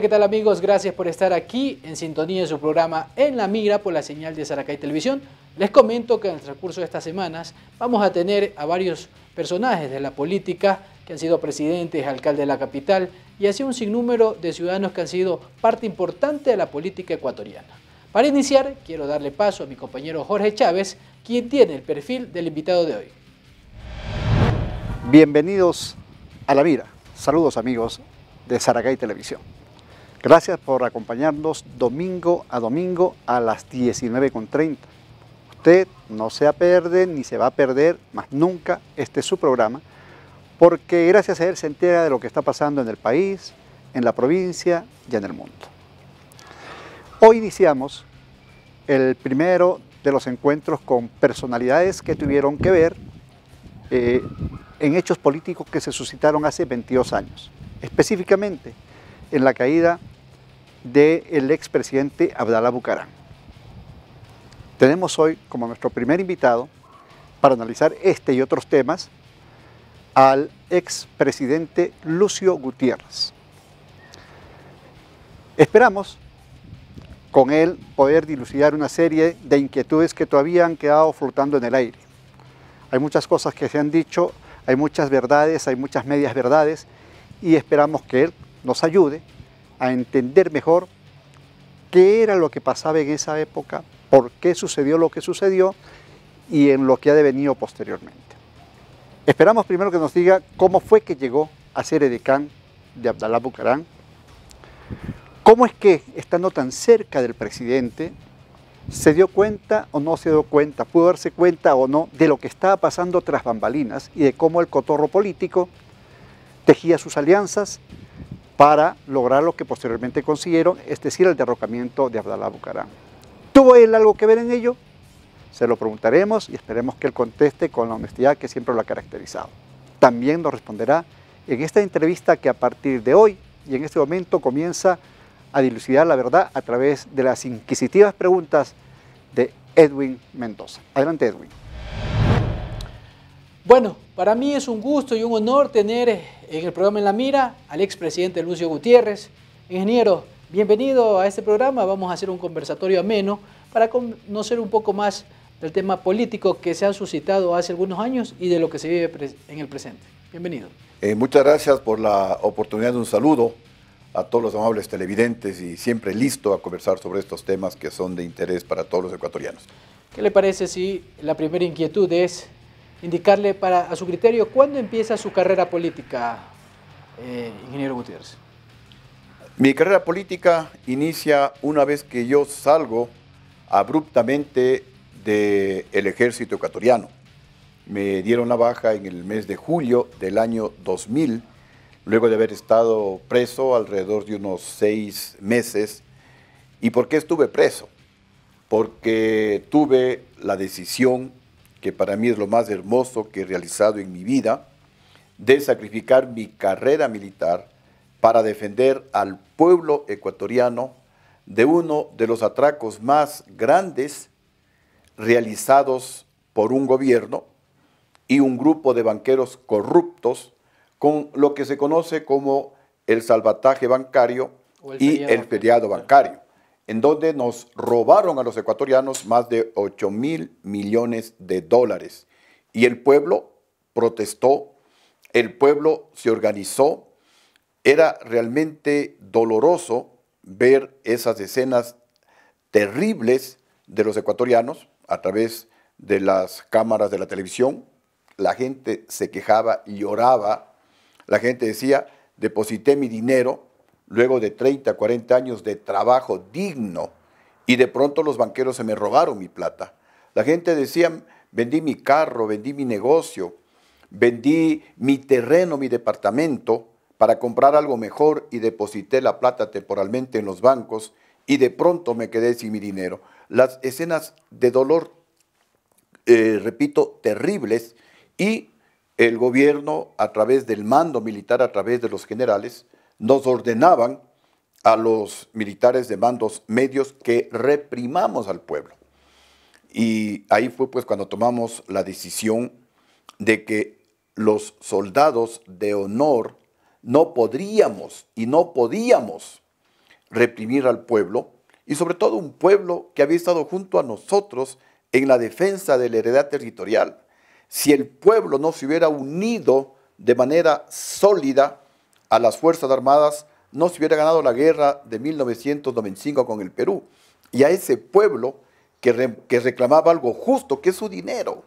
¿qué tal amigos? Gracias por estar aquí en sintonía de su programa En la Mira por la señal de Saracay Televisión. Les comento que en el transcurso de estas semanas vamos a tener a varios personajes de la política que han sido presidentes, alcaldes de la capital y así un sinnúmero de ciudadanos que han sido parte importante de la política ecuatoriana. Para iniciar, quiero darle paso a mi compañero Jorge Chávez, quien tiene el perfil del invitado de hoy. Bienvenidos a La Mira. Saludos amigos de Saracay Televisión. Gracias por acompañarnos domingo a domingo a las 19.30. Usted no se va ni se va a perder más nunca este su programa, porque gracias a él se entera de lo que está pasando en el país, en la provincia y en el mundo. Hoy iniciamos el primero de los encuentros con personalidades que tuvieron que ver eh, en hechos políticos que se suscitaron hace 22 años, específicamente en la caída del ex expresidente Abdalá Bucarán. Tenemos hoy como nuestro primer invitado para analizar este y otros temas al expresidente Lucio Gutiérrez. Esperamos con él poder dilucidar una serie de inquietudes que todavía han quedado flotando en el aire. Hay muchas cosas que se han dicho, hay muchas verdades, hay muchas medias verdades y esperamos que él nos ayude a entender mejor qué era lo que pasaba en esa época, por qué sucedió lo que sucedió y en lo que ha devenido posteriormente. Esperamos primero que nos diga cómo fue que llegó a ser edecán de Abdalá Bucarán, cómo es que, estando tan cerca del presidente, se dio cuenta o no se dio cuenta, pudo darse cuenta o no de lo que estaba pasando tras bambalinas y de cómo el cotorro político tejía sus alianzas, para lograr lo que posteriormente consiguieron, es decir, el derrocamiento de Abdalá Bucaram. ¿Tuvo él algo que ver en ello? Se lo preguntaremos y esperemos que él conteste con la honestidad que siempre lo ha caracterizado. También nos responderá en esta entrevista que a partir de hoy y en este momento comienza a dilucidar la verdad a través de las inquisitivas preguntas de Edwin Mendoza. Adelante Edwin. Bueno, para mí es un gusto y un honor tener eh, en el programa En la Mira al expresidente Lucio Gutiérrez. Ingeniero, bienvenido a este programa. Vamos a hacer un conversatorio ameno para conocer un poco más del tema político que se ha suscitado hace algunos años y de lo que se vive en el presente. Bienvenido. Eh, muchas gracias por la oportunidad de un saludo a todos los amables televidentes y siempre listo a conversar sobre estos temas que son de interés para todos los ecuatorianos. ¿Qué le parece si la primera inquietud es indicarle para, a su criterio cuándo empieza su carrera política, eh, ingeniero Gutiérrez. Mi carrera política inicia una vez que yo salgo abruptamente del ejército ecuatoriano. Me dieron la baja en el mes de julio del año 2000, luego de haber estado preso alrededor de unos seis meses. ¿Y por qué estuve preso? Porque tuve la decisión que para mí es lo más hermoso que he realizado en mi vida, de sacrificar mi carrera militar para defender al pueblo ecuatoriano de uno de los atracos más grandes realizados por un gobierno y un grupo de banqueros corruptos con lo que se conoce como el salvataje bancario y el feriado bancario en donde nos robaron a los ecuatorianos más de 8 mil millones de dólares. Y el pueblo protestó, el pueblo se organizó. Era realmente doloroso ver esas escenas terribles de los ecuatorianos a través de las cámaras de la televisión. La gente se quejaba y lloraba. La gente decía, deposité mi dinero luego de 30, 40 años de trabajo digno, y de pronto los banqueros se me rogaron mi plata. La gente decía, vendí mi carro, vendí mi negocio, vendí mi terreno, mi departamento, para comprar algo mejor y deposité la plata temporalmente en los bancos y de pronto me quedé sin mi dinero. Las escenas de dolor, eh, repito, terribles y el gobierno a través del mando militar, a través de los generales, nos ordenaban a los militares de mandos medios que reprimamos al pueblo. Y ahí fue pues cuando tomamos la decisión de que los soldados de honor no podríamos y no podíamos reprimir al pueblo y sobre todo un pueblo que había estado junto a nosotros en la defensa de la heredad territorial. Si el pueblo no se hubiera unido de manera sólida, a las Fuerzas Armadas no se hubiera ganado la guerra de 1995 con el Perú. Y a ese pueblo que, reclamaba algo justo, que es su dinero.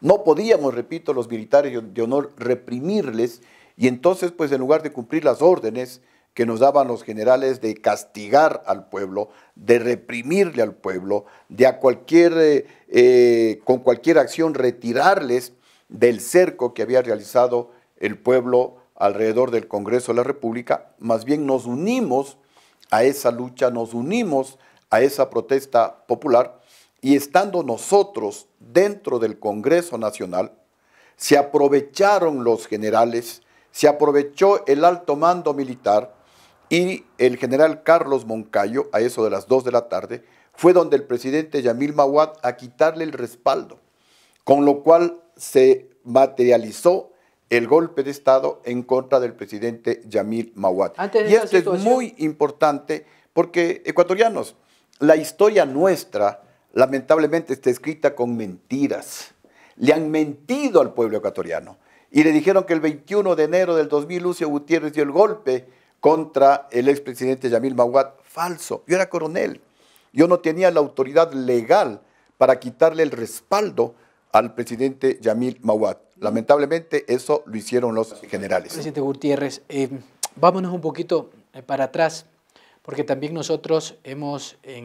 No podíamos, repito, los militares de honor reprimirles y entonces, pues en lugar de cumplir las órdenes que nos daban los generales de castigar al pueblo, de reprimirle al pueblo, de a cualquier, eh, eh, con cualquier acción retirarles del cerco que había realizado el pueblo alrededor del Congreso de la República, más bien nos unimos a esa lucha, nos unimos a esa protesta popular y estando nosotros dentro del Congreso Nacional, se aprovecharon los generales, se aprovechó el alto mando militar y el general Carlos Moncayo, a eso de las 2 de la tarde, fue donde el presidente Yamil Mawad a quitarle el respaldo, con lo cual se materializó el golpe de Estado en contra del presidente Yamil Mawad. Y esto es muy importante porque, ecuatorianos, la historia nuestra lamentablemente está escrita con mentiras. Le han mentido al pueblo ecuatoriano y le dijeron que el 21 de enero del 2000 Lucio Gutiérrez dio el golpe contra el expresidente Yamil Mawad. Falso. Yo era coronel. Yo no tenía la autoridad legal para quitarle el respaldo al presidente Yamil Mawad. Lamentablemente eso lo hicieron los generales. Presidente Gutiérrez, eh, vámonos un poquito eh, para atrás, porque también nosotros hemos, eh,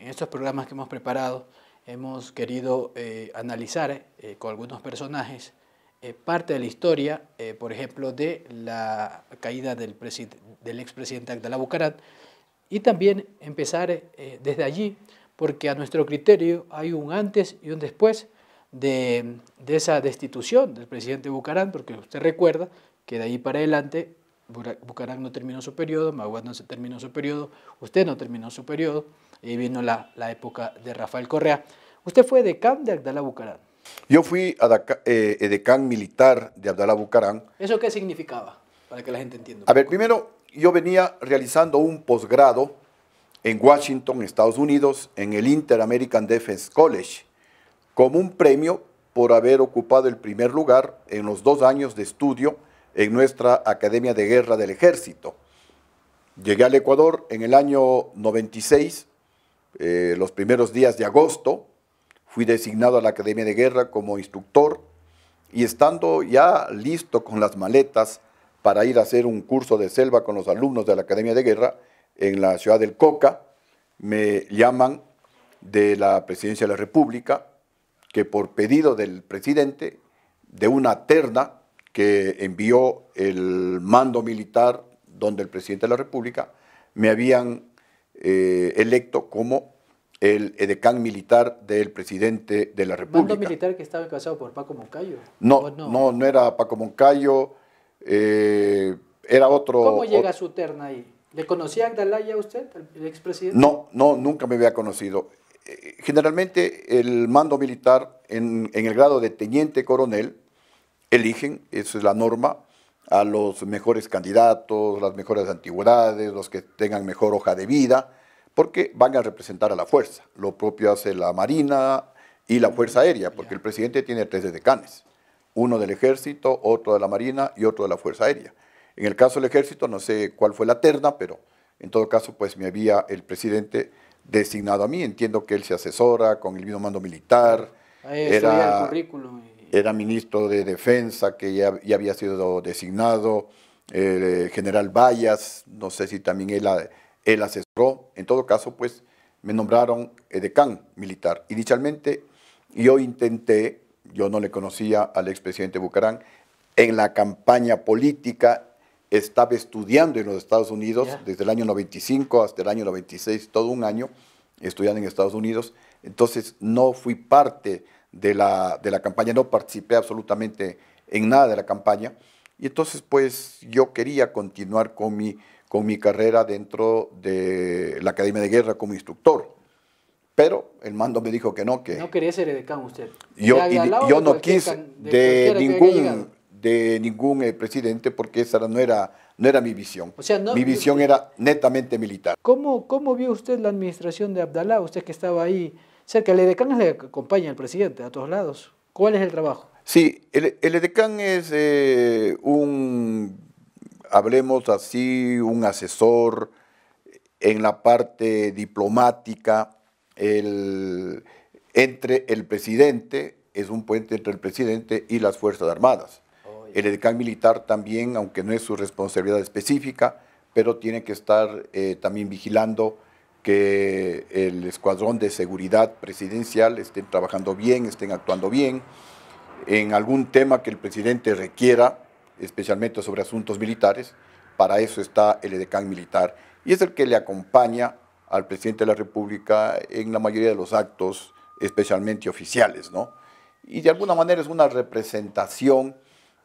en, estos programas que hemos preparado, hemos querido analizar con algunos personajes parte de la historia, por ejemplo, de la caída del, del expresidente la Bucarat, y también empezar desde allí, porque a nuestro criterio hay un antes y un después de, esa destitución del presidente Bucarán, porque usted recuerda que de ahí para adelante Bucarán no terminó su periodo, Maguad no se terminó su periodo, usted no terminó su periodo, y vino la, época de Rafael Correa. Usted fue decán de Abdalá Bucarán. Yo fui eh, militar de Abdalá Bucarán. ¿Eso qué significaba? Para que la gente entienda. A ver, primero, yo venía realizando un posgrado en Washington, Estados Unidos, en el Inter American Defense College como un premio por haber ocupado el primer lugar en los dos años de estudio en nuestra Academia de Guerra del Ejército. Llegué al Ecuador en el año 96, eh, los primeros días de agosto, fui designado a la Academia de Guerra como instructor y estando ya listo con las maletas para ir a hacer un curso de selva con los alumnos de la Academia de Guerra en la ciudad del Coca, me llaman de la Presidencia de la República que por pedido del presidente, de una terna que envió el mando militar donde el presidente de la República, me habían eh, electo como el edecán militar del presidente de la República. ¿Mando militar que estaba casado por Paco Moncayo? No, no? no, era Paco Moncayo, eh, era otro... ¿Cómo llega su terna ahí? ¿Le conocía a usted, el expresidente? No, no, nunca me había conocido. Eh, generalmente el mando militar en, el grado de teniente coronel eligen, esa es la norma, a los mejores candidatos, las mejores antigüedades, los que tengan mejor hoja de vida, porque van a representar a la fuerza. Lo propio hace la Marina y la Fuerza Aérea, porque el presidente tiene tres decanes, uno del Ejército, otro de la Marina y otro de la Fuerza Aérea. En el caso del Ejército, no sé cuál fue la terna, pero en todo caso, pues me había el presidente designado a mí. Entiendo que él se asesora con el mismo mando militar. era, Era ministro de Defensa, que ya, había sido designado. El eh, general Vallas, no sé si también él, él asesoró. En todo caso, pues me nombraron edecán eh, militar. Inicialmente yo intenté, yo no le conocía al expresidente Bucarán, en la campaña política estaba estudiando en los Estados Unidos desde el año 95 hasta el año 96, todo un año estudiando en Estados Unidos. Entonces no fui parte de la, de la campaña, no participé absolutamente en nada de la campaña. Y entonces pues yo quería continuar con mi, con mi carrera dentro de la Academia de Guerra como instructor. Pero el mando me dijo que no, que... No quería ser edecán usted. Yo, y, yo no quise de ningún de ningún eh, presidente porque esa no era, no era mi visión. mi visión era netamente militar. ¿Cómo, ¿Cómo vio usted la administración de Abdalá? Usted que estaba ahí cerca, el edecán le acompaña al presidente a todos lados. ¿Cuál es el trabajo? Sí, el, el es eh, un, hablemos así, un asesor en la parte diplomática, el, entre el presidente, es un puente entre el presidente y las Fuerzas Armadas. El edecán militar también, aunque no es su responsabilidad específica, pero tiene que estar eh, también vigilando que el escuadrón de seguridad presidencial estén trabajando bien, estén actuando bien. En algún tema que el presidente requiera, especialmente sobre asuntos militares, para eso está el edecán militar. Y es el que le acompaña al presidente de la República en la mayoría de los actos, especialmente oficiales, ¿no? Y de alguna manera es una representación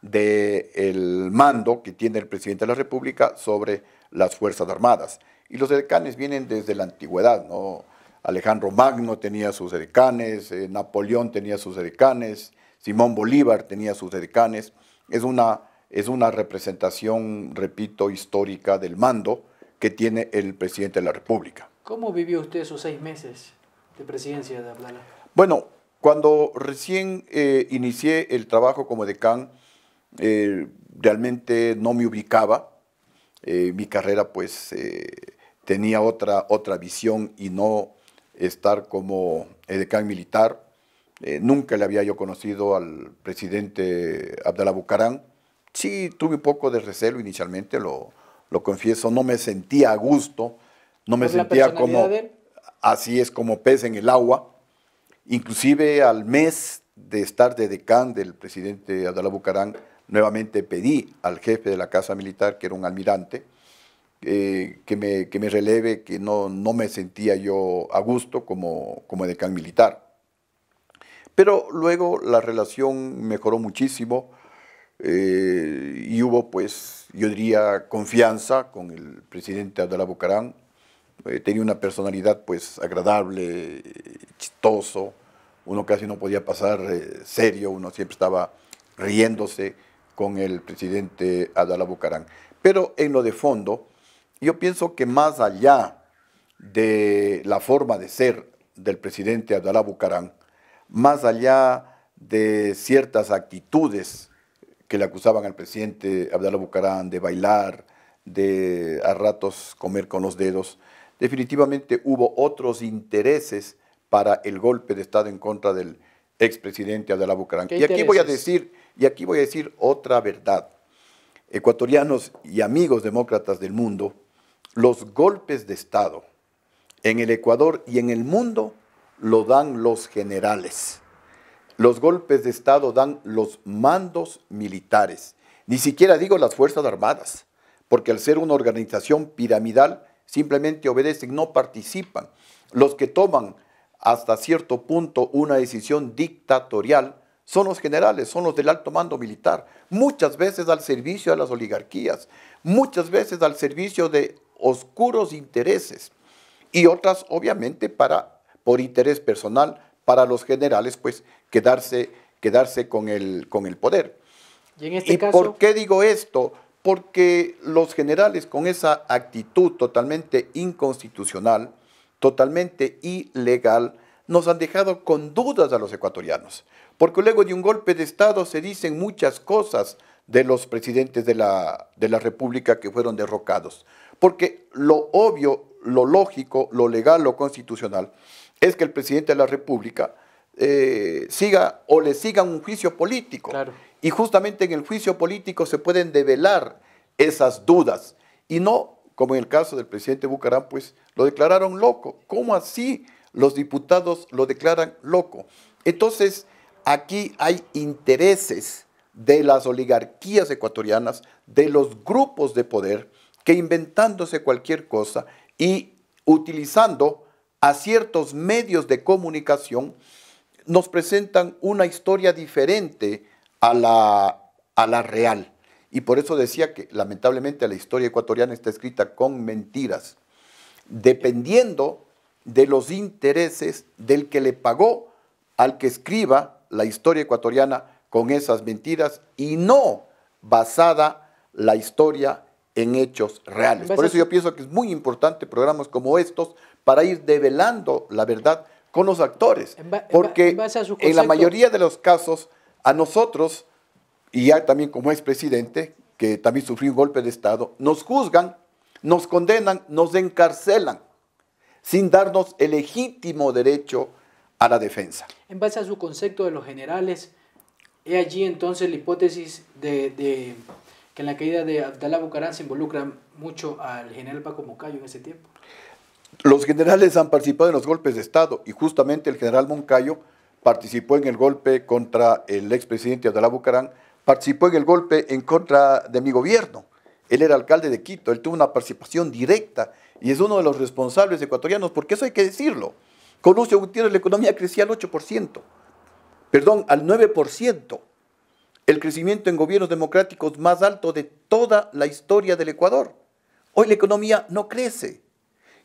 del mando que tiene el presidente de la República sobre las Fuerzas Armadas. Y los edecanes vienen desde la antigüedad, ¿no? Alejandro Magno tenía sus edecanes, eh, Napoleón tenía sus edecanes, Simón Bolívar tenía sus edecanes. Es una, es una representación, repito, histórica del mando que tiene el presidente de la República. ¿Cómo vivió usted esos seis meses de presidencia de Abdala? Bueno, cuando recién eh, inicié el trabajo como decán, eh, realmente no me ubicaba. Eh, mi carrera pues eh, tenía otra, otra visión y no estar como edecán militar. nunca le había yo conocido al presidente Abdalá Bucarán. Sí, tuve un poco de recelo inicialmente, lo, lo confieso, no me sentía a gusto, no me sentía como... Así es como pez en el agua. Inclusive al mes de estar de decán del presidente Abdalá Bucarán, nuevamente pedí al jefe de la Casa Militar, que era un almirante, eh, que, me, me releve que no, no me sentía yo a gusto como, como decán militar. Pero luego la relación mejoró muchísimo eh, y hubo, pues, yo diría, confianza con el presidente Abdalá Bucarán. Eh, tenía una personalidad, pues, agradable, chistoso. Uno casi no podía pasar serio, uno siempre estaba riéndose con el presidente Abdalá Bucarán. Pero en lo de fondo, yo pienso que más allá de la forma de ser del presidente Abdalá Bucarán, más allá de ciertas actitudes que le acusaban al presidente Abdalá Bucarán de bailar, de a ratos comer con los dedos, definitivamente hubo otros intereses para el golpe de Estado en contra del expresidente Abdalá Bucarán. Y aquí voy a decir y aquí voy a decir otra verdad. Ecuatorianos y amigos demócratas del mundo, los golpes de Estado en el Ecuador y en el mundo lo dan los generales. Los golpes de Estado dan los mandos militares. Ni siquiera digo las Fuerzas Armadas, porque al ser una organización piramidal, simplemente obedecen, no participan. Los que toman hasta cierto punto una decisión dictatorial son los generales, son los del alto mando militar, muchas veces al servicio de las oligarquías, muchas veces al servicio de oscuros intereses y otras obviamente para, por interés personal para los generales, pues quedarse, quedarse con, el, con el poder. ¿Y, en este caso? por qué digo esto? Porque los generales con esa actitud totalmente inconstitucional, totalmente ilegal, nos han dejado con dudas a los ecuatorianos, porque luego de un golpe de Estado se dicen muchas cosas de los presidentes de la, de la República que fueron derrocados, porque lo obvio, lo lógico, lo legal, lo constitucional, es que el presidente de la República eh, siga o le siga un juicio político. Y justamente en el juicio político se pueden develar esas dudas y no como en el caso del presidente Bucaram, pues lo declararon loco. ¿Cómo así los diputados lo declaran loco. Entonces, aquí hay intereses de las oligarquías ecuatorianas, de los grupos de poder, que inventándose cualquier cosa y utilizando a ciertos medios de comunicación, nos presentan una historia diferente a la, a la real. Y por eso decía que lamentablemente la historia ecuatoriana está escrita con mentiras, dependiendo de los intereses del que le pagó al que escriba la historia ecuatoriana con esas mentiras y no basada la historia en hechos reales. Por eso yo pienso que es muy importante programas como estos para ir develando la verdad con los actores. Porque en la mayoría de los casos, a nosotros, y ya también como expresidente, que también sufrió un golpe de Estado, nos juzgan, nos condenan, nos encarcelan sin darnos el legítimo derecho a la defensa. En base a su concepto de los generales, he allí entonces la hipótesis de, que en la caída de Abdalá Bucarán se involucra mucho al general Paco Moncayo en ese tiempo. Los generales han participado en los golpes de Estado y justamente el general Moncayo participó en el golpe contra el expresidente Abdalá Bucarán, participó en el golpe en contra de mi gobierno. Él era alcalde de Quito, él tuvo una participación directa y es uno de los responsables ecuatorianos, porque eso hay que decirlo. Con Lucio Gutiérrez la economía crecía al 8%, perdón, al 9%, el crecimiento en gobiernos democráticos más alto de toda la historia del Ecuador. Hoy la economía no crece.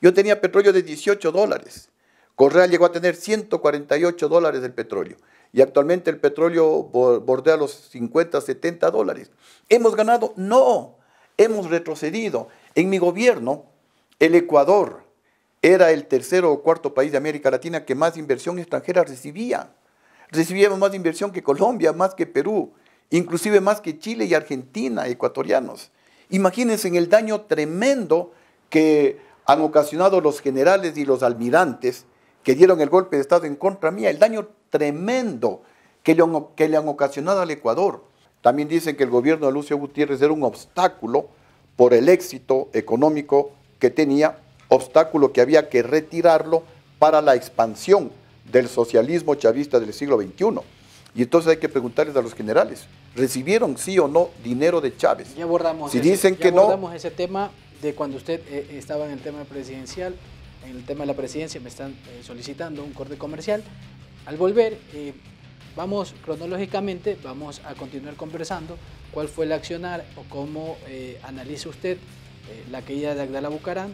Yo tenía petróleo de 18 dólares. Correa llegó a tener 148 dólares del petróleo y actualmente el petróleo bordea los 50, 70 dólares. ¿Hemos ganado? No, hemos retrocedido. En mi gobierno el Ecuador era el tercero o cuarto país de América Latina que más inversión extranjera recibía. Recibíamos más inversión que Colombia, más que Perú, inclusive más que Chile y Argentina, ecuatorianos. Imagínense el daño tremendo que han ocasionado los generales y los almirantes que dieron el golpe de Estado en contra mía, el daño tremendo que le, han, que le han ocasionado al Ecuador. También dicen que el gobierno de Lucio Gutiérrez era un obstáculo por el éxito económico que tenía, obstáculo que había que retirarlo para la expansión del socialismo chavista del siglo XXI. Y entonces hay que preguntarles a los generales, ¿recibieron sí o no dinero de Chávez? Ya abordamos, si ese, dicen abordamos ese tema de cuando usted eh, eh, estaba en el tema presidencial, en el tema de la presidencia, me están eh, solicitando un corte comercial. Al volver, vamos cronológicamente, vamos a continuar conversando cuál fue el accionar o cómo analiza usted eh, la caída de Agdala Bucarán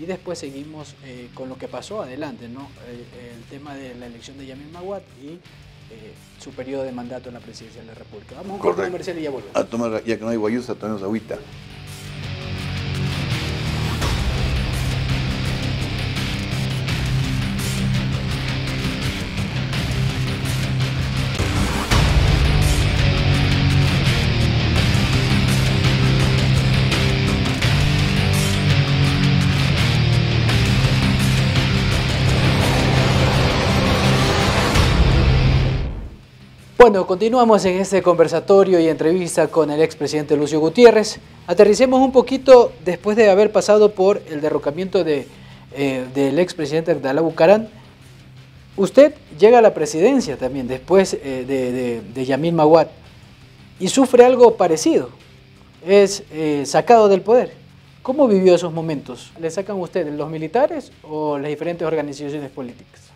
y después seguimos eh, con lo que pasó adelante, ¿no? el, tema de la elección de Yamil Maguad y eh, su periodo de mandato en la presidencia de la República. Vamos a un corte comercial y ya volvemos. A tomar, ya que no hay guayusa, tomemos agüita. Bueno, continuamos en este conversatorio y entrevista con el expresidente Lucio Gutiérrez. Aterricemos un poquito después de haber pasado por el derrocamiento del ex eh, del expresidente Abdalá Bucarán. Usted llega a la presidencia también después eh, de, Yamil Maguad y sufre algo parecido. Es eh, sacado del poder. ¿Cómo vivió esos momentos? ¿Le sacan ustedes usted los militares o las diferentes organizaciones políticas?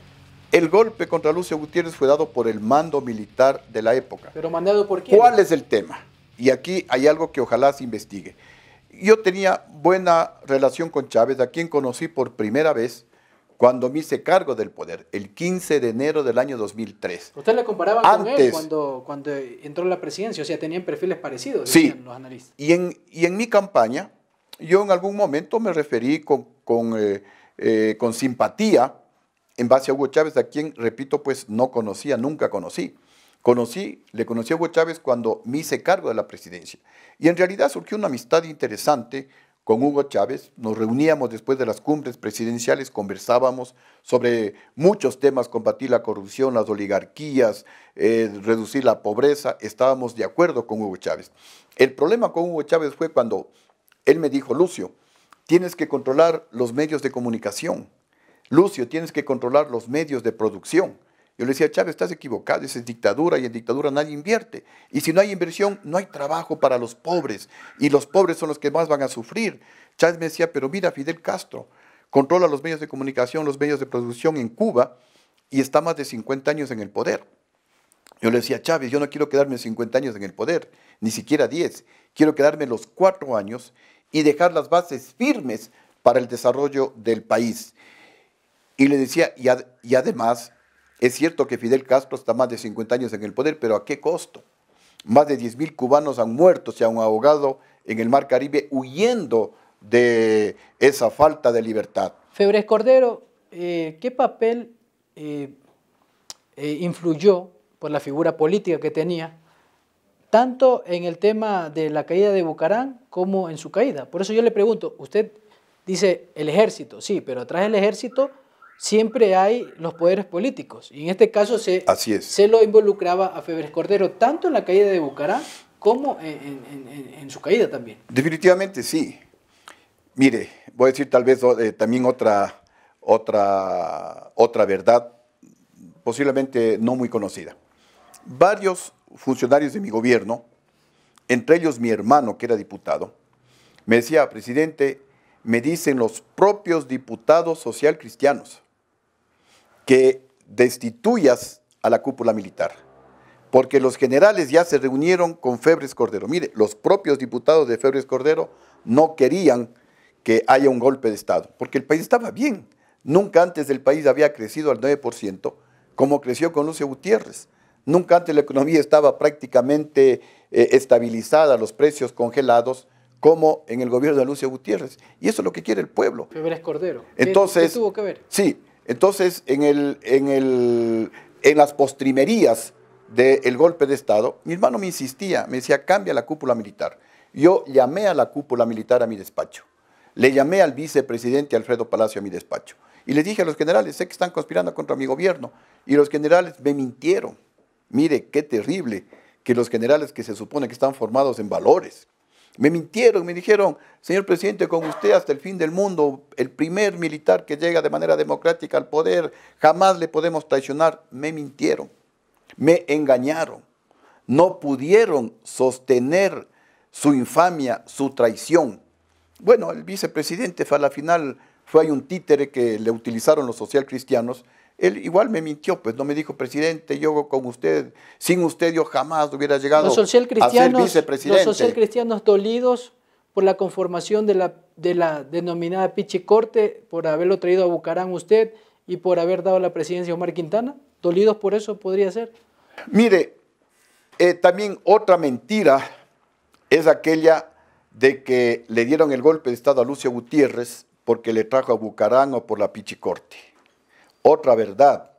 El golpe contra Lucio Gutiérrez fue dado por el mando militar de la época. ¿Pero mandado por quién? ¿Cuál es el tema? Y aquí hay algo que ojalá se investigue. Yo tenía buena relación con Chávez, a quien conocí por primera vez cuando me hice cargo del poder, el 15 de enero del año 2003. Usted le comparaba con él cuando, cuando entró a la presidencia, o sea, tenían perfiles parecidos, sí, los analistas. Y en, y en mi campaña, yo en algún momento me referí con, con, eh, eh, con simpatía en base a Hugo Chávez, a quien, repito, pues no conocía, nunca conocí. Conocí, le conocí a Hugo Chávez cuando me hice cargo de la presidencia. Y en realidad surgió una amistad interesante con Hugo Chávez. Nos reuníamos después de las cumbres presidenciales, conversábamos sobre muchos temas, combatir la corrupción, las oligarquías, eh, reducir la pobreza. Estábamos de acuerdo con Hugo Chávez. El problema con Hugo Chávez fue cuando él me dijo, Lucio, tienes que controlar los medios de comunicación. Lucio, tienes que controlar los medios de producción. Yo le decía, Chávez, estás equivocado, esa es dictadura y en dictadura nadie invierte. Y si no hay inversión, no hay trabajo para los pobres. Y los pobres son los que más van a sufrir. Chávez me decía, pero mira, Fidel Castro controla los medios de comunicación, los medios de producción en Cuba y está más de 50 años en el poder. Yo le decía, Chávez, yo no quiero quedarme 50 años en el poder, ni siquiera 10. Quiero quedarme los cuatro años y dejar las bases firmes para el desarrollo del país. Y le decía, y, además, es cierto que Fidel Castro está más de 50 años en el poder, pero ¿a qué costo? Más de 10.000 cubanos han muerto, se han ahogado en el Mar Caribe huyendo de esa falta de libertad. Febres Cordero, eh, ¿qué papel eh, eh, influyó por la figura política que tenía tanto en el tema de la caída de Bucarán como en su caída. Por eso yo le pregunto, usted dice el ejército, sí, pero atrás el ejército siempre hay los poderes políticos. Y en este caso se, se lo involucraba a Febres Cordero, tanto en la caída de Bucará como en, su caída también. Definitivamente sí. Mire, voy a decir tal vez eh, también otra, otra, otra verdad, posiblemente no muy conocida. Varios funcionarios de mi gobierno, entre ellos mi hermano que era diputado, me decía, presidente, me dicen los propios diputados social cristianos que destituyas a la cúpula militar, porque los generales ya se reunieron con Febres Cordero. Mire, los propios diputados de Febres Cordero no querían que haya un golpe de Estado, porque el país estaba bien. Nunca antes el país había crecido al 9%, como creció con Lucio Gutiérrez. Nunca antes la economía estaba prácticamente eh, estabilizada, los precios congelados, como en el gobierno de Lucio Gutiérrez. Y eso es lo que quiere el pueblo. Febres Cordero. Entonces, ¿Qué tuvo que ver? Sí, entonces, en, las postrimerías del golpe de Estado, mi hermano me insistía, me decía, cambia la cúpula militar. Yo llamé a la cúpula militar a mi despacho. Le llamé al vicepresidente Alfredo Palacio a mi despacho. Y le dije a los generales, sé que están conspirando contra mi gobierno. Y los generales me mintieron. Mire, qué terrible que los generales que se supone que están formados en valores, me mintieron, me dijeron, señor presidente, con usted hasta el fin del mundo, el primer militar que llega de manera democrática al poder, jamás le podemos traicionar. Me mintieron, me engañaron, no pudieron sostener su infamia, su traición. Bueno, el vicepresidente a la final, fue un títere que le utilizaron los socialcristianos él igual me mintió, pues no me dijo, presidente, yo con usted, sin usted yo jamás hubiera llegado a ser vicepresidente. Los socialcristianos dolidos por la conformación de la, denominada Pichicorte, por haberlo traído a Bucarán usted y por haber dado la presidencia a Omar Quintana, dolidos por eso podría ser. Mire, eh, también otra mentira es aquella de que le dieron el golpe de Estado a Lucio Gutiérrez porque le trajo a Bucarán o por la Pichicorte. Otra verdad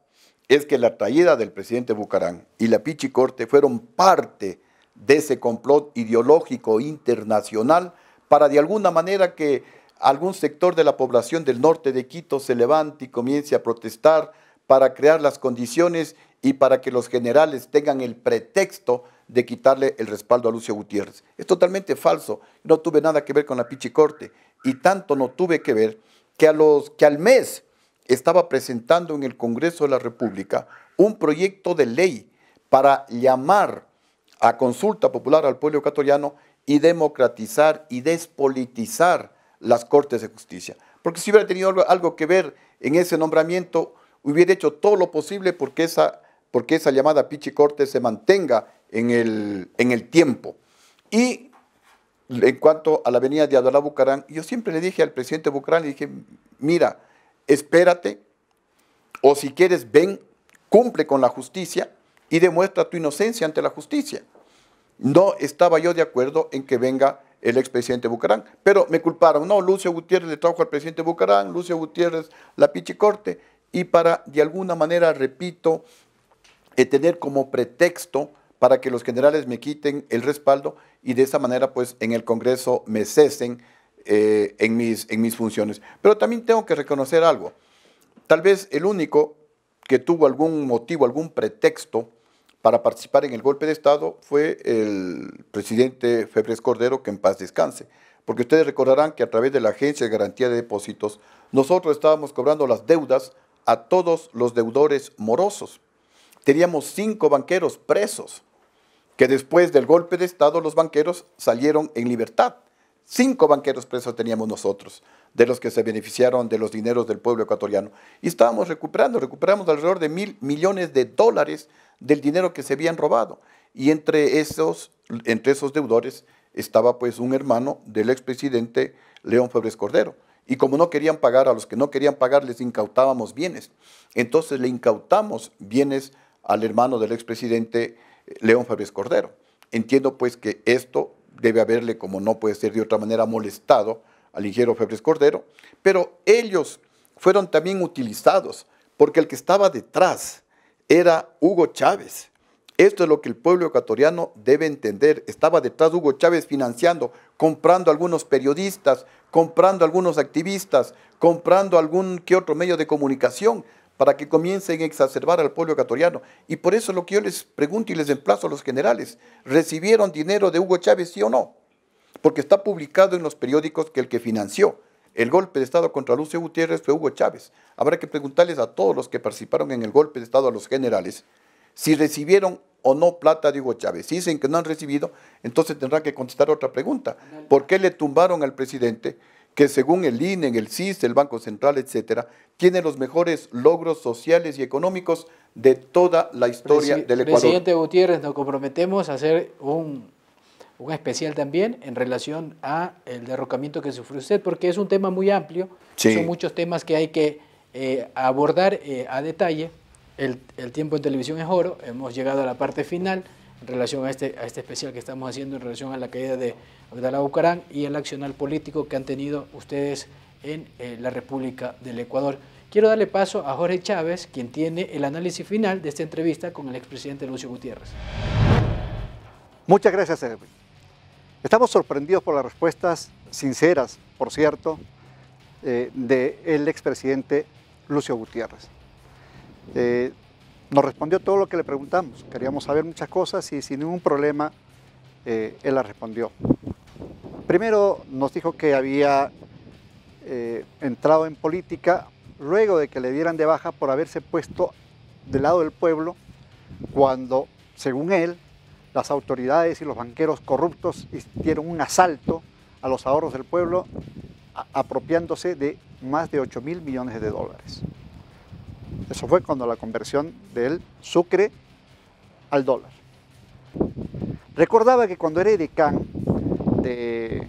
es que la traída del presidente Bucarán y la Pichicorte fueron parte de ese complot ideológico internacional para de alguna manera que algún sector de la población del norte de Quito se levante y comience a protestar para crear las condiciones y para que los generales tengan el pretexto de quitarle el respaldo a Lucio Gutiérrez. Es totalmente falso. No tuve nada que ver con la Pichicorte y tanto no tuve que ver que, a los, que al mes estaba presentando en el Congreso de la República un proyecto de ley para llamar a consulta popular al pueblo ecuatoriano y democratizar y despolitizar las Cortes de Justicia. Porque si hubiera tenido algo, que ver en ese nombramiento, hubiera hecho todo lo posible porque esa, porque esa llamada Pichi Corte se mantenga en el, en el tiempo. Y en cuanto a la avenida de Adolá Bucarán, yo siempre le dije al presidente Bucarán, le dije, mira, espérate, o si quieres, ven, cumple con la justicia y demuestra tu inocencia ante la justicia. No estaba yo de acuerdo en que venga el expresidente Bucarán, pero me culparon, no, Lucio Gutiérrez le trajo al presidente Bucarán, Lucio Gutiérrez la pichicorte, y para, de alguna manera, repito, eh, tener como pretexto para que los generales me quiten el respaldo y de esa manera, pues, en el Congreso me cesen eh, en, mis, en mis funciones. Pero también tengo que reconocer algo. Tal vez el único que tuvo algún motivo, algún pretexto para participar en el golpe de Estado fue el presidente Febres Cordero, que en paz descanse. Porque ustedes recordarán que a través de la Agencia de Garantía de Depósitos, nosotros estábamos cobrando las deudas a todos los deudores morosos. Teníamos cinco banqueros presos, que después del golpe de Estado los banqueros salieron en libertad. Cinco banqueros presos teníamos nosotros, de los que se beneficiaron de los dineros del pueblo ecuatoriano. Y estábamos recuperando, recuperamos alrededor de mil millones de dólares del dinero que se habían robado. Y entre esos, entre esos deudores estaba pues un hermano del expresidente León Febres Cordero. Y como no querían pagar, a los que no querían pagar les incautábamos bienes. Entonces le incautamos bienes al hermano del expresidente León Febres Cordero. Entiendo pues que esto debe haberle, como no puede ser de otra manera, molestado al Ligero Febres Cordero, pero ellos fueron también utilizados, porque el que estaba detrás era Hugo Chávez. Esto es lo que el pueblo ecuatoriano debe entender. Estaba detrás Hugo Chávez financiando, comprando algunos periodistas, comprando algunos activistas, comprando algún que otro medio de comunicación para que comiencen a exacerbar al pueblo ecuatoriano. Y por eso lo que yo les pregunto y les emplazo a los generales, ¿recibieron dinero de Hugo Chávez, sí o no? Porque está publicado en los periódicos que el que financió el golpe de Estado contra Lucio Gutiérrez fue Hugo Chávez. Habrá que preguntarles a todos los que participaron en el golpe de Estado, a los generales, si recibieron o no plata de Hugo Chávez. Si dicen que no han recibido, entonces tendrán que contestar otra pregunta. ¿Por qué le tumbaron al presidente? que según el INE, el CIS, el Banco Central, etcétera, tiene los mejores logros sociales y económicos de toda la historia del Ecuador. Presidente Gutiérrez, nos comprometemos a hacer un, especial también en relación a el derrocamiento que sufrió usted, porque es un tema muy amplio, son muchos temas que hay que eh, abordar eh, a detalle. el tiempo en televisión es oro, hemos llegado a la parte final en relación a este, a este especial que estamos haciendo en relación a la caída de Abdalá Bucarán y el accional político que han tenido ustedes en eh, la República del Ecuador. Quiero darle paso a Jorge Chávez, quien tiene el análisis final de esta entrevista con el expresidente Lucio Gutiérrez. Muchas gracias, Edwin. Estamos sorprendidos por las respuestas sinceras, por cierto, eh, del expresidente Lucio Gutiérrez. Eh, nos respondió todo lo que le preguntamos. Queríamos saber muchas cosas y sin ningún problema eh, él la respondió. Primero nos dijo que había eh, entrado en política luego de que le dieran de baja por haberse puesto del lado del pueblo cuando, según él, las autoridades y los banqueros corruptos hicieron un asalto a los ahorros del pueblo apropiándose de más de 8 mil millones de dólares. Eso fue cuando la conversión del sucre al dólar. Recordaba que cuando era edecán de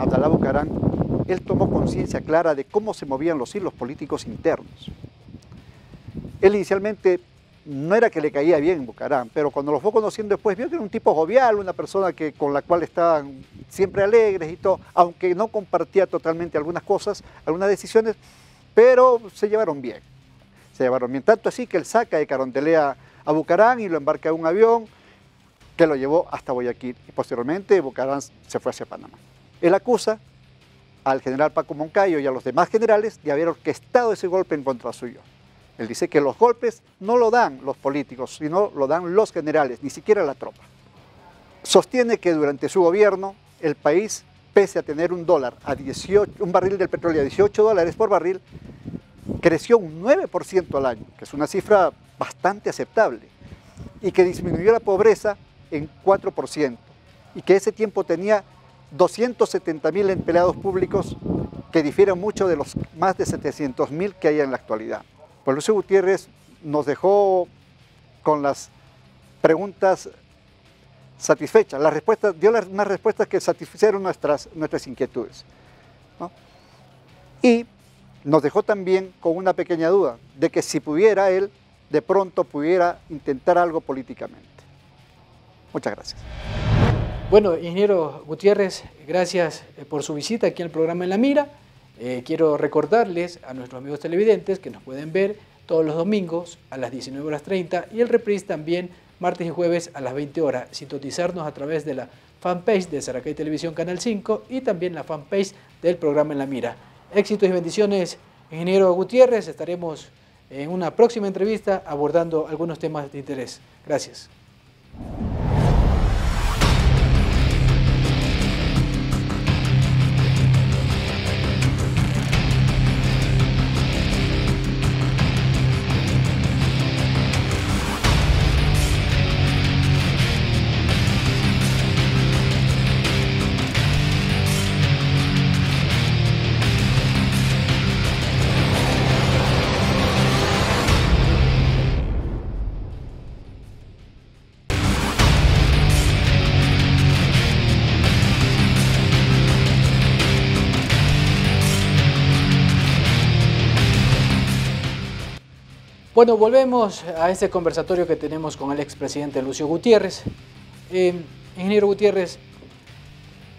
Abdalá Bucarán, él tomó conciencia clara de cómo se movían los hilos políticos internos. Él inicialmente no era que le caía bien Bucarán, pero cuando lo fue conociendo después vio que era un tipo jovial, una persona que, con la cual estaban siempre alegres y todo, aunque no compartía totalmente algunas cosas, algunas decisiones, pero se llevaron bien se llevaron bien. Tanto así que él saca de carondelea a Bucarán y lo embarca en un avión que lo llevó hasta Guayaquil y posteriormente Bucarán se fue hacia Panamá. Él acusa al general Paco Moncayo y a los demás generales de haber orquestado ese golpe en contra suyo. Él dice que los golpes no lo dan los políticos, sino lo dan los generales, ni siquiera la tropa. Sostiene que durante su gobierno el país, pese a tener un dólar a 18, un barril del petróleo a 18 dólares por barril, creció un 9% al año, que es una cifra bastante aceptable, y que disminuyó la pobreza en 4%, y que ese tiempo tenía 270.000 empleados públicos, que difieren mucho de los más de 700.000 que hay en la actualidad. Pues Lucio Gutiérrez nos dejó con las preguntas satisfechas, las respuestas, dio las respuestas que satisficieron nuestras, nuestras inquietudes. Y nos dejó también con una pequeña duda de que si pudiera él, de pronto pudiera intentar algo políticamente. Muchas gracias. Bueno, ingeniero Gutiérrez, gracias eh, por su visita aquí al programa En la Mira. Eh, quiero recordarles a nuestros amigos televidentes que nos pueden ver todos los domingos a las 19 horas 30 y el reprise también martes y jueves a las 20 horas. Sintotizarnos a través de la fanpage de Saracay Televisión Canal 5 y también la fanpage del programa En la Mira. Éxitos y bendiciones, ingeniero Gutiérrez. Estaremos en una próxima entrevista abordando algunos temas de interés. Gracias. Bueno, volvemos a este conversatorio que tenemos con el expresidente Lucio Gutiérrez. Eh, ingeniero Gutiérrez,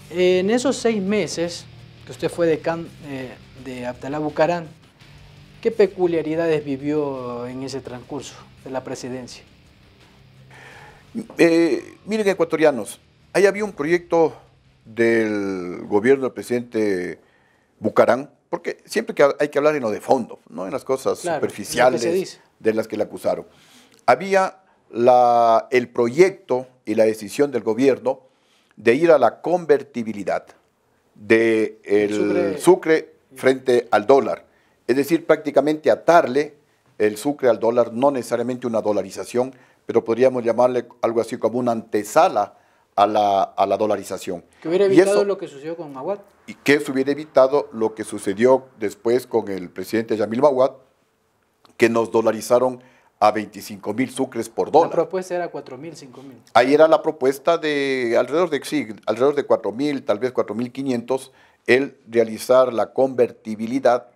en esos seis meses que usted fue decán eh, de Abdalá Bucarán, ¿qué peculiaridades vivió en ese transcurso de la presidencia? Eh, miren, ecuatorianos, ahí había un proyecto del gobierno del presidente Bucarán, porque siempre que hay que hablar en lo de fondo, no en las cosas superficiales de las que le acusaron. Había el proyecto y la decisión del gobierno de ir a la convertibilidad del sucre. frente al dólar. Es decir, prácticamente atarle el sucre al dólar, no necesariamente una dolarización, pero podríamos llamarle algo así como una antesala a la, a dolarización. Que hubiera evitado lo que sucedió con Mahuat. Y que se hubiera evitado lo que sucedió después con el presidente Yamil Mahuat, que nos dolarizaron a 25 mil sucres por dólar. La propuesta era 4 mil, 5 mil. Ahí era la propuesta de alrededor de, alrededor de 4 mil, tal vez 4 mil 500, el realizar la convertibilidad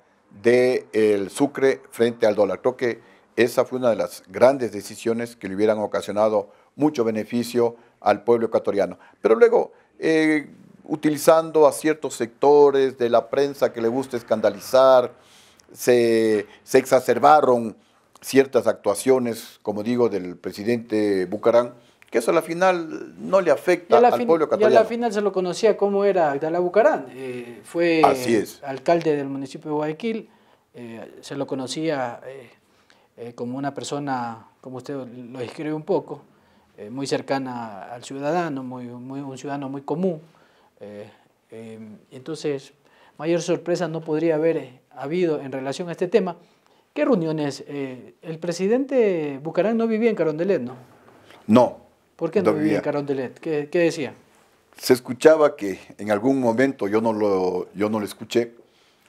del sucre frente al dólar. Creo que esa fue una de las grandes decisiones que le hubieran ocasionado mucho beneficio al pueblo ecuatoriano. Pero luego, eh, utilizando a ciertos sectores de la prensa que le gusta escandalizar, se, exacerbaron ciertas actuaciones, como digo, del presidente Bucarán, que eso a la final no le afecta al pueblo catalán. Y a la final se lo conocía como era Bucarán. Eh, fue alcalde del municipio de Guayaquil. Eh, se lo conocía eh, como una persona, como usted lo describe un poco, muy cercana al ciudadano, muy un ciudadano muy común. entonces, mayor sorpresa no podría haber ha habido en relación a este tema. ¿Qué reuniones? Eh, el presidente Bucarán no vivía en Carondelet, ¿no? No. ¿Por qué no, vivía. en Carondelet? ¿Qué, ¿Qué, decía? Se escuchaba que en algún momento, yo no lo, yo no lo escuché,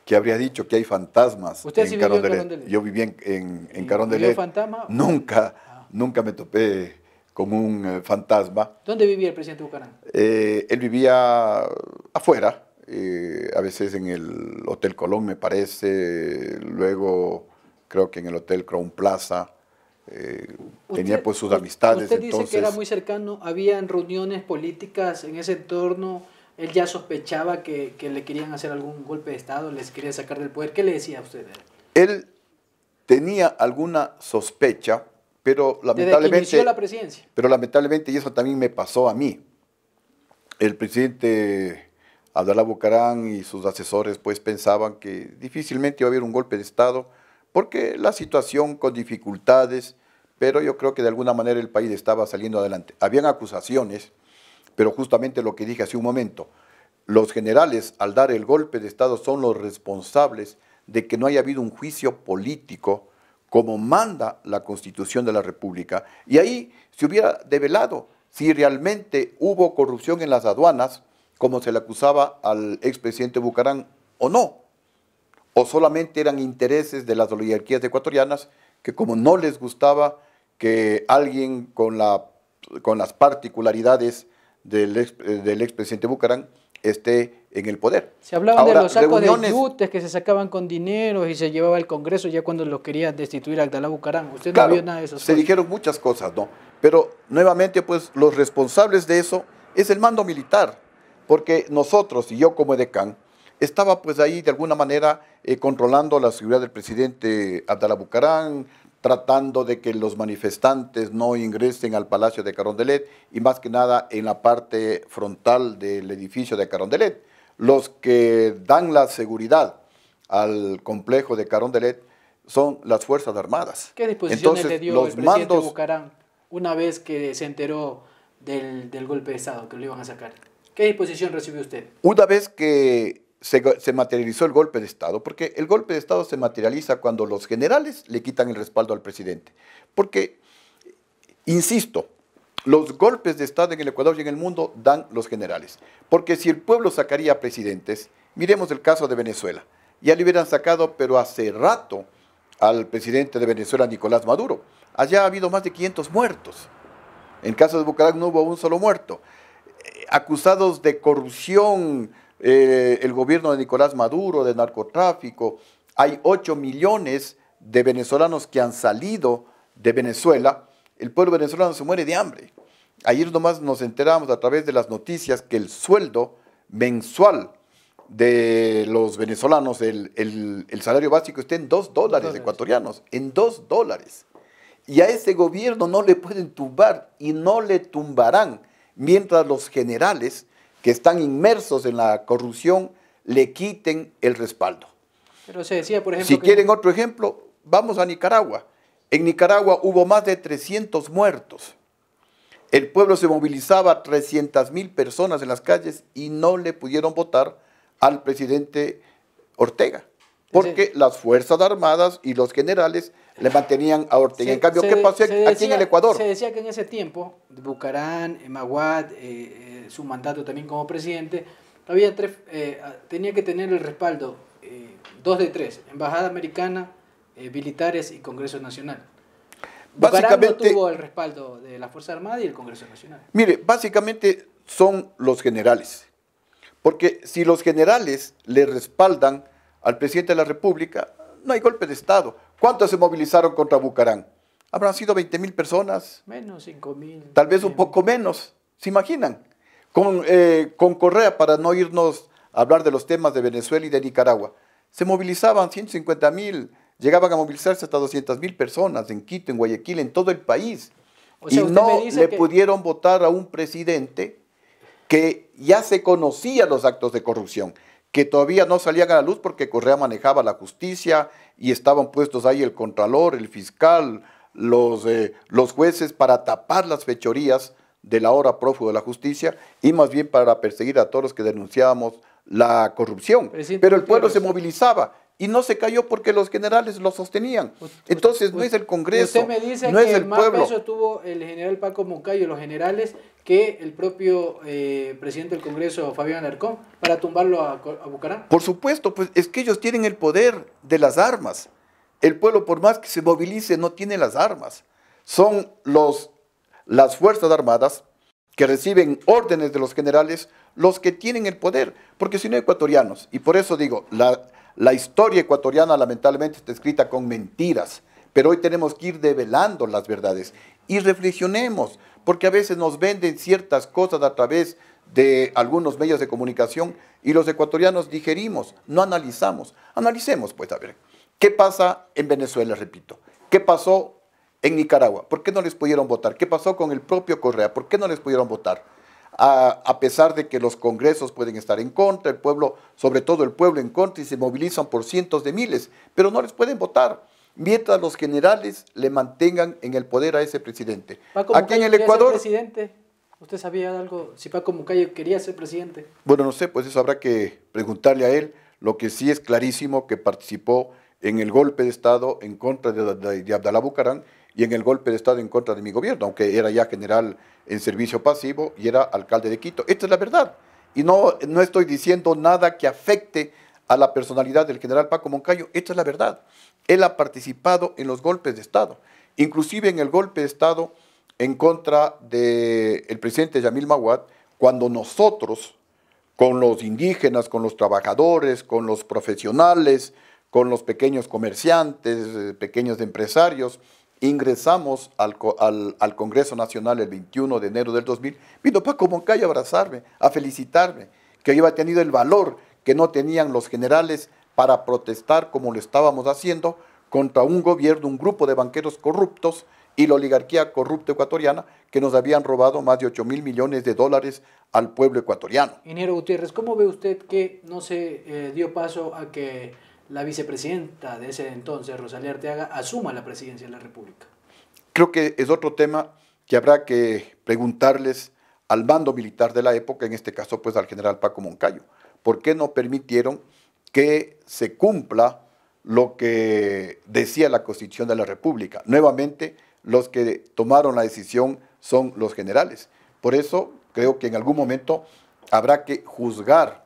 que habría dicho que hay fantasmas ¿Usted en, sí en Carondelet. Yo vivía en, en, en Carondelet. fantasma? Nunca, ah. nunca me topé con un eh, fantasma. ¿Dónde vivía el presidente Bucarán? Eh, él vivía afuera, eh, a veces en el Hotel Colón, me parece, luego creo que en el Hotel Crown Plaza. Eh, tenía pues sus amistades. Usted dice que era muy cercano, habían reuniones políticas en ese entorno, él ya sospechaba que, le querían hacer algún golpe de Estado, les quería sacar del poder. ¿Qué le decía a usted? Él tenía alguna sospecha, pero lamentablemente... la presidencia. Pero lamentablemente, y eso también me pasó a mí, el presidente Abdalá Bucarán y sus asesores pues pensaban que difícilmente iba a haber un golpe de Estado porque la situación con dificultades, pero yo creo que de alguna manera el país estaba saliendo adelante. Habían acusaciones, pero justamente lo que dije hace un momento, los generales al dar el golpe de Estado son los responsables de que no haya habido un juicio político como manda la Constitución de la República. Y ahí se hubiera develado si realmente hubo corrupción en las aduanas, como se le acusaba al expresidente Bucarán, o no, o solamente eran intereses de las oligarquías ecuatorianas que como no les gustaba que alguien con, la, con las particularidades del, ex, eh, expresidente Bucarán esté en el poder. Se hablaban de los sacos de yutes que se sacaban con dinero y se llevaba al Congreso ya cuando lo quería destituir a Abdalá Bucarán. Usted no vio nada de eso. Se dijeron muchas cosas, ¿no? Pero nuevamente, pues los responsables de eso es el mando militar porque nosotros y yo como edecán estaba pues ahí de alguna manera eh, controlando la seguridad del presidente Abdalá Bucarán, tratando de que los manifestantes no ingresen al Palacio de Carondelet y más que nada en la parte frontal del edificio de Carondelet. Los que dan la seguridad al complejo de Carondelet son las Fuerzas Armadas. ¿Qué disposiciones Entonces, le dio los el presidente Bucarán una vez que se enteró del golpe de Estado, que lo iban a sacar? ¿Qué disposición recibió usted? Una vez que se, materializó el golpe de Estado, porque el golpe de Estado se materializa cuando los generales le quitan el respaldo al presidente. Porque, insisto, los golpes de Estado en el Ecuador y en el mundo dan los generales. Porque si el pueblo sacaría presidentes, miremos el caso de Venezuela. Ya le hubieran sacado, pero hace rato, al presidente de Venezuela, Nicolás Maduro. Allá ha habido más de 500 muertos. En el caso de Bucaram no hubo un solo muerto acusados de corrupción, eh, el gobierno de Nicolás Maduro, de narcotráfico. Hay 8 millones de venezolanos que han salido de Venezuela. El pueblo venezolano se muere de hambre. Ayer nomás nos enteramos a través de las noticias que el sueldo mensual de los venezolanos, el, salario básico está en 2 dólares, ecuatorianos, en 2 dólares. Y a ese gobierno no le pueden tumbar y no le tumbarán mientras los generales que están inmersos en la corrupción le quiten el respaldo. Pero se decía, por ejemplo, si quieren otro ejemplo, vamos a Nicaragua. En Nicaragua hubo más de 300 muertos. El pueblo se movilizaba 300 mil personas en las calles y no le pudieron votar al presidente Ortega, porque las Fuerzas Armadas y los generales le mantenían a Ortega. en cambio, ¿qué pasó aquí en el Ecuador? Se decía que en ese tiempo, Bucarán, Maguad, eh, eh su mandato también como presidente, había eh, tenía que tener el respaldo, eh, dos de tres, Embajada Americana, militares y Congreso Nacional. Básicamente, no tuvo el respaldo de la Fuerza Armada y el Congreso Nacional. Mire, básicamente son los generales. Porque si los generales le respaldan al presidente de la República, no hay golpe de Estado. ¿Cuántos se movilizaron contra Bucarán? Habrán sido 20 mil personas. Menos 5 mil. Tal vez un poco menos. ¿Se imaginan? Eh, con, Correa, para no irnos a hablar de los temas de Venezuela y de Nicaragua, se movilizaban 150 mil, llegaban a movilizarse hasta 200 mil personas en Quito, en Guayaquil, en todo el país. y no le pudieron votar a un presidente que ya se conocía los actos de corrupción que todavía no salían a la luz porque Correa manejaba la justicia y estaban puestos ahí el contralor, el fiscal, los, eh, los jueces para tapar las fechorías de la hora prófugo de la justicia y más bien para perseguir a todos los que denunciábamos la corrupción. Pero el pueblo se movilizaba y no se cayó porque los generales lo sostenían. Entonces no es el Congreso. Usted me dice no que es el más pueblo. peso tuvo el general Paco Moncayo, los generales, que el propio eh, presidente del Congreso, Fabián Alarcón, para tumbarlo a, a Por supuesto, pues es que ellos tienen el poder de las armas. El pueblo, por más que se movilice, no tiene las armas. Son los, las Fuerzas Armadas que reciben órdenes de los generales los que tienen el poder, porque si no ecuatorianos, y por eso digo, la, la historia ecuatoriana lamentablemente está escrita con mentiras, pero hoy tenemos que ir develando las verdades y reflexionemos, porque a veces nos venden ciertas cosas a través de algunos medios de comunicación y los ecuatorianos digerimos, no analizamos. Analicemos, pues, a ver, ¿qué pasa en Venezuela, repito? ¿Qué pasó en Nicaragua? ¿Por qué no les pudieron votar? ¿Qué pasó con el propio Correa? ¿Por qué no les pudieron votar? a, pesar de que los congresos pueden estar en contra, el pueblo, sobre todo el pueblo en contra, y se movilizan por cientos de miles, pero no les pueden votar mientras los generales le mantengan en el poder a ese presidente. Paco Aquí en el Ecuador... Presidente. ¿Usted sabía algo? Si Paco Mucayo quería ser presidente. Bueno, no sé, pues eso habrá que preguntarle a él. Lo que sí es clarísimo que participó en el golpe de Estado en contra de, de Abdalá Bucarán y en el golpe de Estado en contra de mi gobierno, aunque era ya general en servicio pasivo y era alcalde de Quito. Esta es la verdad. Y no, no estoy diciendo nada que afecte a la personalidad del general Paco Moncayo. Esta es la verdad. Él ha participado en los golpes de Estado, inclusive en el golpe de Estado en contra del presidente Yamil Maguad, cuando nosotros, con los indígenas, con los trabajadores, con los profesionales, con los pequeños comerciantes, eh, pequeños empresarios, ingresamos al, al, Congreso Nacional el 21 de enero del 2000, vino Paco Moncayo a abrazarme, a felicitarme, que yo había tenido el valor que no tenían los generales para protestar como lo estábamos haciendo contra un gobierno, un grupo de banqueros corruptos y la oligarquía corrupta ecuatoriana que nos habían robado más de 8 mil millones de dólares al pueblo ecuatoriano. Ingeniero Gutiérrez, ¿cómo ve usted que no se eh, dio paso a que la vicepresidenta de ese entonces, Rosalía Arteaga, asuma la presidencia de la República. Creo que es otro tema que habrá que preguntarles al mando militar de la época, en este caso pues al general Paco Moncayo. ¿Por qué no permitieron que se cumpla lo que decía la Constitución de la República? Nuevamente, los que tomaron la decisión son los generales. Por eso creo que en algún momento habrá que juzgar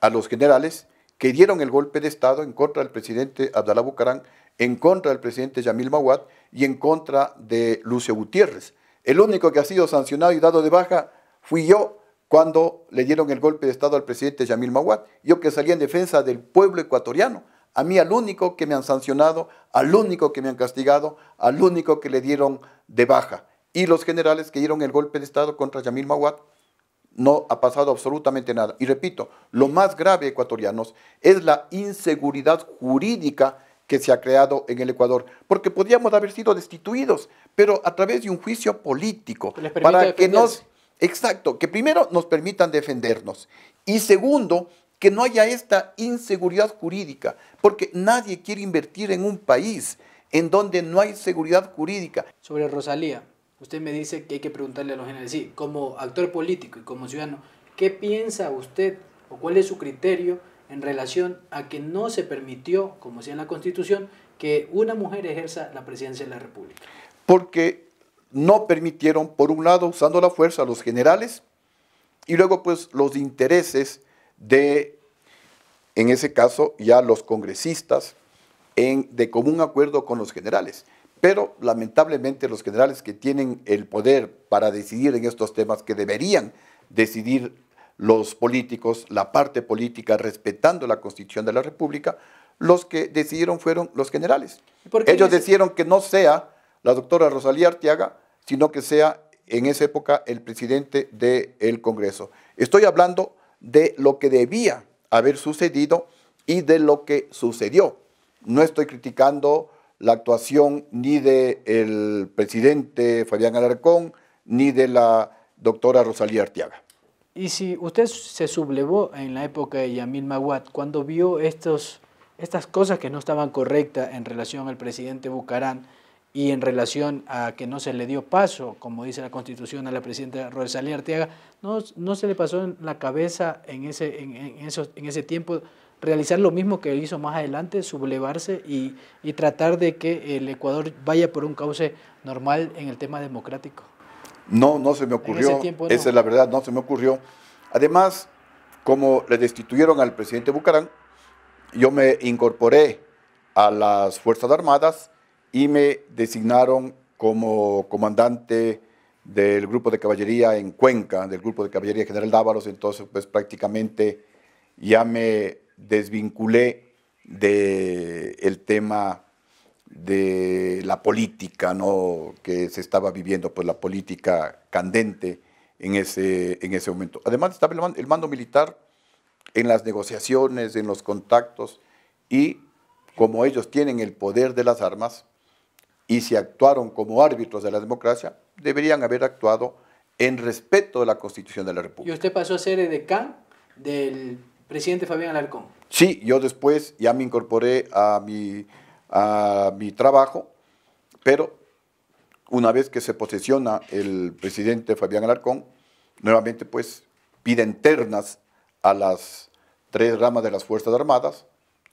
a los generales que dieron el golpe de Estado en contra del presidente Abdalá Bucarán, en contra del presidente Yamil Mawad y en contra de Lucio Gutiérrez. El único que ha sido sancionado y dado de baja fui yo cuando le dieron el golpe de Estado al presidente Yamil Mawad. Yo que salí en defensa del pueblo ecuatoriano. A mí al único que me han sancionado, al único que me han castigado, al único que le dieron de baja. Y los generales que dieron el golpe de Estado contra Yamil Mawad no ha pasado absolutamente nada. Y repito, lo más grave, ecuatorianos, es la inseguridad jurídica que se ha creado en el Ecuador, porque podíamos haber sido destituidos, pero a través de un juicio político, para que nos... Exacto, que primero nos permitan defendernos y segundo, que no haya esta inseguridad jurídica, porque nadie quiere invertir en un país en donde no hay seguridad jurídica. Sobre Rosalía, Usted me dice que hay que preguntarle a los generales, sí, como actor político y como ciudadano, ¿qué piensa usted o cuál es su criterio en relación a que no se permitió, como decía en la Constitución, que una mujer ejerza la presidencia de la República? Porque no permitieron, por un lado, usando la fuerza los generales y luego pues los intereses de, en ese caso, ya los congresistas en, de común acuerdo con los generales. Pero lamentablemente los generales que tienen el poder para decidir en estos temas, que deberían decidir los políticos, la parte política, respetando la Constitución de la República, los que decidieron fueron los generales. Ellos decidieron que no sea la doctora Rosalía Artiaga sino que sea en esa época el presidente del Congreso. Estoy hablando de lo que debía haber sucedido y de lo que sucedió. No estoy criticando la actuación ni del el presidente Fabián Alarcón ni de la doctora Rosalía Arteaga. Y si usted se sublevó en la época de Yamil Maguat, cuando vio estos, estas cosas que no estaban correctas en relación al presidente Bucarán y en relación a que no se le dio paso, como dice la Constitución, a la presidenta Rosalía Arteaga, ¿no, no se le pasó en la cabeza en ese, en, en en ese tiempo realizar lo mismo que hizo más adelante, sublevarse y, tratar de que el Ecuador vaya por un cauce normal en el tema democrático. No, no se me ocurrió. Esa es la verdad, no se me ocurrió. Además, como le destituyeron al presidente Bucarán, yo me incorporé a las Fuerzas Armadas y me designaron como comandante del grupo de caballería en Cuenca, del grupo de caballería General Dávalos, entonces pues prácticamente ya me desvinculé del el tema de la política ¿no? que se estaba viviendo, pues la política candente en ese, en ese momento. Además estaba el mando, militar en las negociaciones, en los contactos, y como ellos tienen el poder de las armas y se actuaron como árbitros de la democracia, deberían haber actuado en respeto de la Constitución de la República. ¿Y usted pasó a ser el del presidente Fabián Alarcón. Sí, yo después ya me incorporé a mi, a mi trabajo, pero una vez que se posesiona el presidente Fabián Alarcón, nuevamente pues piden ternas a las tres ramas de las Fuerzas Armadas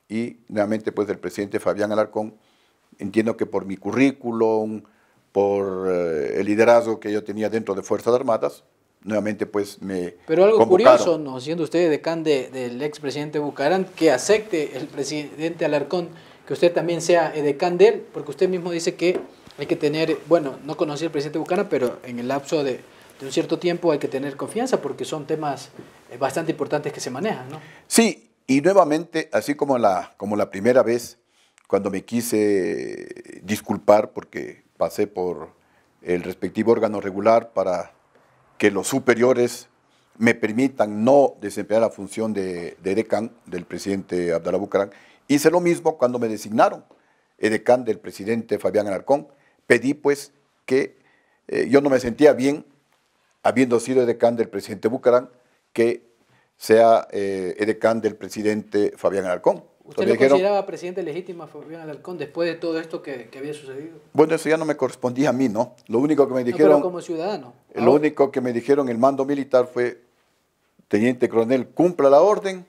y nuevamente pues el presidente Fabián Alarcón, entiendo que por mi currículum, por eh, el liderazgo que yo tenía dentro de Fuerzas Armadas, nuevamente pues me Pero algo curioso, ¿no? siendo usted decán de, del presidente Bucarán, que acepte el presidente Alarcón que usted también sea edecán eh, de él, porque usted mismo dice que hay que tener, bueno, no conocí al presidente Bucarán, pero en el lapso de, un cierto tiempo hay que tener confianza porque son temas eh, bastante importantes que se manejan, ¿no? Sí, y nuevamente, así como la, como la primera vez, cuando me quise disculpar porque pasé por el respectivo órgano regular para que los superiores me permitan no desempeñar la función de, de del presidente Abdalá Bucarán. Hice lo mismo cuando me designaron edecán eh, del presidente Fabián Alarcón. Pedí pues que eh, yo no me sentía bien, habiendo sido edecán del presidente Bucarán, que sea eh, del presidente Fabián Alarcón. ¿Usted lo consideraba presidente legítima Fabián Alarcón después de todo esto que, había sucedido? Bueno, eso ya no me correspondía a mí, ¿no? Lo único que me dijeron... como ciudadano. Lo único que me dijeron el mando militar fue, teniente coronel, cumpla la orden,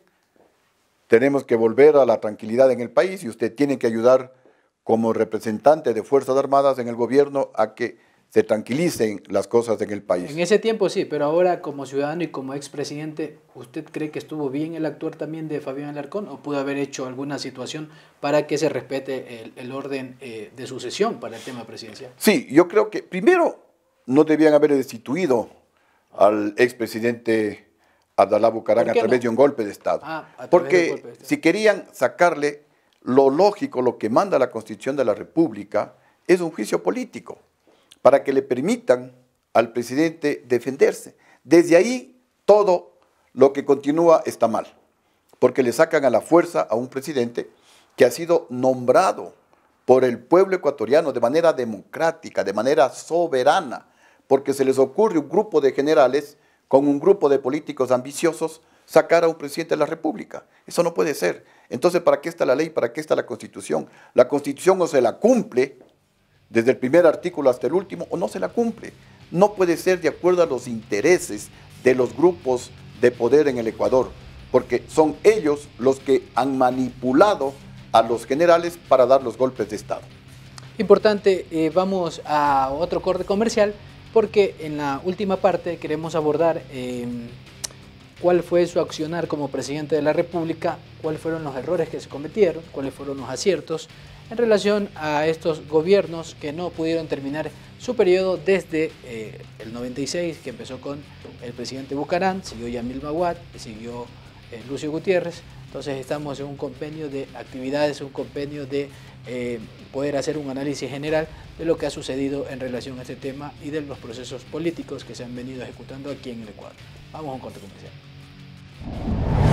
tenemos que volver a la tranquilidad en el país y usted tiene que ayudar como representante de Fuerzas Armadas en el gobierno a que se tranquilicen las cosas en el país. En ese tiempo sí, pero ahora como ciudadano y como expresidente, ¿usted cree que estuvo bien el actuar también de Fabián Alarcón o pudo haber hecho alguna situación para que se respete el, orden eh, de sucesión para el tema presidencial? Sí, yo creo que primero no debían haber destituido al expresidente Abdalá Bucarán a través de un golpe de Estado. Ah, Porque si querían sacarle lo lógico, lo que manda la Constitución de la República, es un juicio político para que le permitan al presidente defenderse. Desde ahí todo lo que continúa está mal, porque le sacan a la fuerza a un presidente que ha sido nombrado por el pueblo ecuatoriano de manera democrática, de manera soberana, porque se les ocurre un grupo de generales con un grupo de políticos ambiciosos sacar a un presidente de la República. Eso no puede ser. Entonces, ¿para qué está la ley? ¿Para qué está la Constitución? La Constitución o se la cumple desde el primer artículo hasta el último, o no se la cumple. No puede ser de acuerdo a los intereses de los grupos de poder en el Ecuador, porque son ellos los que han manipulado a los generales para dar los golpes de Estado. Importante, eh, vamos a otro corte comercial, porque en la última parte queremos abordar... Eh, cuál fue su accionar como presidente de la República, cuáles fueron los errores que se cometieron, cuáles fueron los aciertos en relación a estos gobiernos que no pudieron terminar su periodo desde eh, el 96, que empezó con el presidente Bucarán, siguió Yamil Maguad, siguió eh, Lucio Gutiérrez. Entonces estamos en un convenio de actividades, un convenio de eh, poder hacer un análisis general de lo que ha sucedido en relación a este tema y de los procesos políticos que se han venido ejecutando aquí en el Ecuador. 我们共同建设。